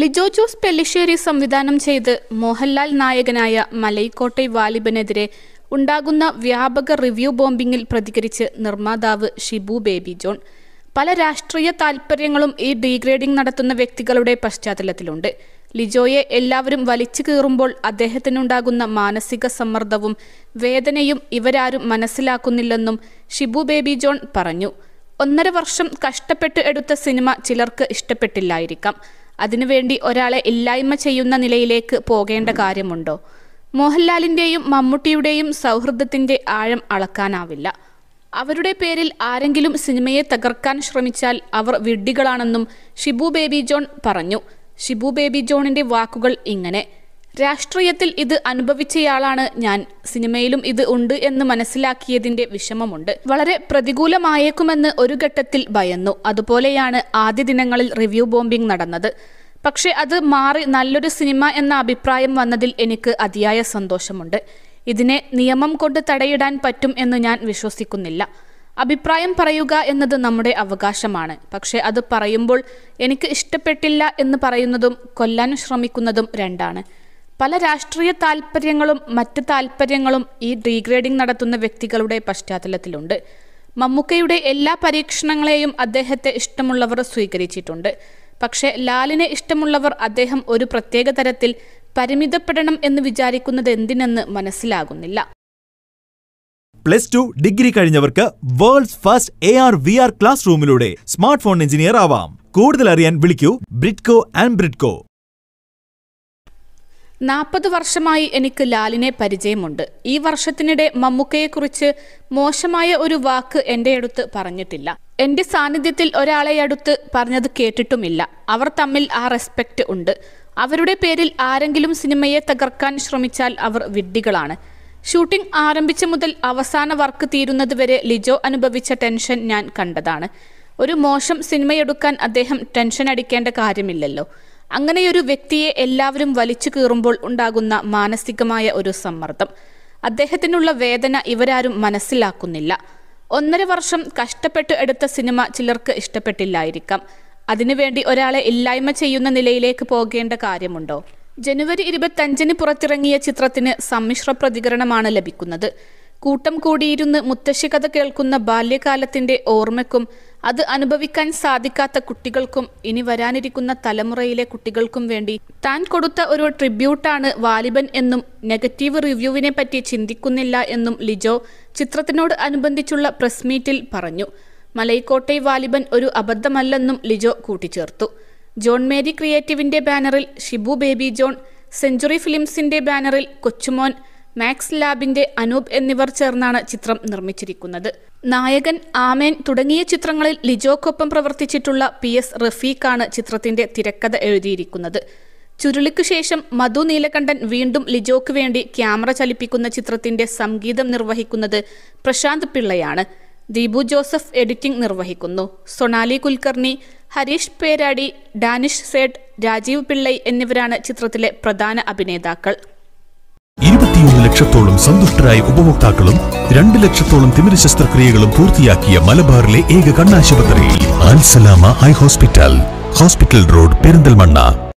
ലിജോ ജോസ് പെല്ലിശ്ശേരി സംവിധാനം ചെയ്ത് മോഹൻലാൽ നായകനായ മലൈക്കോട്ടെ വാലിബനെതിരെ ഉണ്ടാകുന്ന വ്യാപക റിവ്യൂ ബോംബിംഗിൽ പ്രതികരിച്ച് നിർമ്മാതാവ് ഷിബു ബേബി ജോൺ പല രാഷ്ട്രീയ താൽപ്പര്യങ്ങളും ഈ ഡീഗ്രേഡിംഗ് നടത്തുന്ന വ്യക്തികളുടെ പശ്ചാത്തലത്തിലുണ്ട് ലിജോയെ എല്ലാവരും വലിച്ചു കീറുമ്പോൾ അദ്ദേഹത്തിനുണ്ടാകുന്ന മാനസിക സമ്മർദ്ദവും വേദനയും ഇവരാരും മനസ്സിലാക്കുന്നില്ലെന്നും ഷിബു ബേബി ജോൺ പറഞ്ഞു ഒന്നര വർഷം കഷ്ടപ്പെട്ട് എടുത്ത സിനിമ ചിലർക്ക് ഇഷ്ടപ്പെട്ടില്ലായിരിക്കാം അതിനുവേണ്ടി ഒരാളെ ഇല്ലായ്മ ചെയ്യുന്ന നിലയിലേക്ക് പോകേണ്ട കാര്യമുണ്ടോ മോഹൻലാലിൻ്റെയും മമ്മൂട്ടിയുടെയും സൗഹൃദത്തിൻ്റെ ആഴം അളക്കാനാവില്ല അവരുടെ പേരിൽ ആരെങ്കിലും സിനിമയെ തകർക്കാൻ ശ്രമിച്ചാൽ അവർ വിഡ്ഢികളാണെന്നും ഷിബു ബേബി ജോൺ പറഞ്ഞു ഷിബു ബേബി ജോണിൻ്റെ വാക്കുകൾ ഇങ്ങനെ രാഷ്ട്രീയത്തിൽ ഇത് അനുഭവിച്ചയാളാണ് ഞാൻ സിനിമയിലും ഇത് ഉണ്ട് എന്ന് മനസ്സിലാക്കിയതിന്റെ വിഷമമുണ്ട് വളരെ പ്രതികൂലമായേക്കുമെന്ന് ഒരു ഘട്ടത്തിൽ ഭയന്നു അതുപോലെയാണ് ആദ്യ ദിനങ്ങളിൽ റിവ്യൂ ബോംബിംഗ് നടന്നത് പക്ഷേ അത് മാറി നല്ലൊരു സിനിമ എന്ന അഭിപ്രായം വന്നതിൽ എനിക്ക് അതിയായ സന്തോഷമുണ്ട് ഇതിനെ നിയമം കൊണ്ട് തടയിടാൻ പറ്റും എന്ന് ഞാൻ വിശ്വസിക്കുന്നില്ല അഭിപ്രായം പറയുക എന്നത് നമ്മുടെ അവകാശമാണ് പക്ഷെ അത് പറയുമ്പോൾ എനിക്ക് ഇഷ്ടപ്പെട്ടില്ല എന്ന് പറയുന്നതും കൊല്ലാൻ ശ്രമിക്കുന്നതും രണ്ടാണ് പല രാഷ്ട്രീയ താല്പര്യങ്ങളും മറ്റ് താല്പര്യങ്ങളും ഈ ഡീഗ്രേഡിംഗ് നടത്തുന്ന വ്യക്തികളുടെ പശ്ചാത്തലത്തിലുണ്ട് മമ്മൂക്കയുടെ എല്ലാ പരീക്ഷണങ്ങളെയും അദ്ദേഹത്തെ ഇഷ്ടമുള്ളവർ സ്വീകരിച്ചിട്ടുണ്ട് പക്ഷേ ലാലിനെ ഇഷ്ടമുള്ളവർ അദ്ദേഹം ഒരു പ്രത്യേക തരത്തിൽ പരിമിതപ്പെടണം എന്ന് വിചാരിക്കുന്നത് എന്തിനെന്ന് മനസ്സിലാകുന്നില്ല പ്ലസ് ടു ഡിഗ്രി കഴിഞ്ഞവർക്ക് world's first A R V R class റൂമിലൂടെ സ്മാർട്ട് ഫോൺ എഞ്ചിനീയർ ആവാം കൂടുതൽ അറിയാൻ വിളിക്കൂ ബ്രിഡ്കോ ആൻഡ് ബ്രിഡ്കോ നാൽപ്പത് വർഷമായി എനിക്ക് ലാലിനെ പരിചയമുണ്ട് ഈ വർഷത്തിനിടെ മമ്മൂക്കയെക്കുറിച്ച് മോശമായ ഒരു വാക്ക് എൻ്റെ അടുത്ത് പറഞ്ഞിട്ടില്ല എൻ്റെ സാന്നിധ്യത്തിൽ ഒരാളെ അടുത്ത് പറഞ്ഞത് കേട്ടിട്ടുമില്ല അവർ തമ്മിൽ ആ റെസ്പെക്റ്റ് ഉണ്ട് അവരുടെ പേരിൽ ആരെങ്കിലും സിനിമയെ തകർക്കാൻ ശ്രമിച്ചാൽ അവർ വിഡ്ഢികളാണ് ഷൂട്ടിംഗ് ആരംഭിച്ച മുതൽ അവസാന വർക്ക് തീരുന്നതുവരെ ലിജോ അനുഭവിച്ച ടെൻഷൻ ഞാൻ കണ്ടതാണ് ഒരു മോശം സിനിമയെടുക്കാൻ അദ്ദേഹം ടെൻഷൻ അടിക്കേണ്ട കാര്യമില്ലല്ലോ അങ്ങനെയൊരു വ്യക്തിയെ എല്ലാവരും വലിച്ചു കീറുമ്പോൾ ഉണ്ടാകുന്ന മാനസികമായ ഒരു സമ്മർദ്ദം അദ്ദേഹത്തിനുള്ള വേദന ഇവരാരും മനസ്സിലാക്കുന്നില്ല ഒന്നര വർഷം കഷ്ടപ്പെട്ട് എടുത്ത സിനിമ ചിലർക്ക് ഇഷ്ടപ്പെട്ടില്ലായിരിക്കാം അതിനുവേണ്ടി ഒരാളെ ഇല്ലായ്മ ചെയ്യുന്ന നിലയിലേക്ക് പോകേണ്ട കാര്യമുണ്ടോ ജനുവരി അഞ്ചിന് പുറത്തിറങ്ങിയ ചിത്രത്തിന് സമ്മിശ്ര പ്രതികരണമാണ് ലഭിക്കുന്നത് കൂട്ടം കൂടിയിരുന്ന് മുത്തശ്ശി കഥ കേൾക്കുന്ന ബാല്യകാലത്തിന്റെ ഓർമ്മയ്ക്കും അത് അനുഭവിക്കാൻ സാധിക്കാത്ത കുട്ടികൾക്കും ഇനി വരാനിരിക്കുന്ന തലമുറയിലെ കുട്ടികൾക്കും വേണ്ടി താൻ കൊടുത്ത ഒരു ട്രിബ്യൂട്ടാണ് വാലിബൻ എന്നും നെഗറ്റീവ് റിവ്യൂവിനെ പറ്റി ചിന്തിക്കുന്നില്ല എന്നും ലിജോ ചിത്രത്തിനോട് അനുബന്ധിച്ചുള്ള പ്രസ് മീറ്റിൽ പറഞ്ഞു മലൈക്കോട്ടെ വാലിബൻ ഒരു അബദ്ധമല്ലെന്നും ലിജോ കൂട്ടിച്ചേർത്തു ജോൺ മേരി ക്രിയേറ്റീവിന്റെ ബാനറിൽ ഷിബു ബേബി ജോൺ സെഞ്ചുറി ഫിലിംസിന്റെ ബാനറിൽ കൊച്ചുമോൻ മാക്സ് ലാബിന്റെ അനൂപ് എന്നിവർ ചേർന്നാണ് ചിത്രം നിർമ്മിച്ചിരിക്കുന്നത് നായകൻ ആമേൻ തുടങ്ങിയ ചിത്രങ്ങളിൽ ലിജോക്കൊപ്പം പ്രവർത്തിച്ചിട്ടുള്ള പി എസ് റഫീഖാണ് ചിത്രത്തിന്റെ തിരക്കഥ എഴുതിയിരിക്കുന്നത് ചുരുളിക്കു ശേഷം മധു നീലകണ്ഠൻ വീണ്ടും ലിജോക്ക് വേണ്ടി ക്യാമറ ചലിപ്പിക്കുന്ന ചിത്രത്തിന്റെ സംഗീതം നിർവഹിക്കുന്നത് പ്രശാന്ത് പിള്ളയാണ് ദീപു ജോസഫ് എഡിറ്റിംഗ് നിർവഹിക്കുന്നു സൊണാലി കുൽക്കർണി ഹരീഷ് പേരാടി ഡാനിഷ് സേഡ് രാജീവ് പിള്ളൈ എന്നിവരാണ് ചിത്രത്തിലെ പ്രധാന അഭിനേതാക്കൾ ഇരുപത്തിയൊന്ന് ലക്ഷത്തോളം സന്തുഷ്ടരായ ഉപഭോക്താക്കളും രണ്ട് ലക്ഷത്തോളം തിമിര ശസ്ത്രക്രിയകളും പൂർത്തിയാക്കിയ മലബാറിലെ ഏക കണ്ണാശുപത്രി Alsalama eye hospital hospital road Perinthalmanna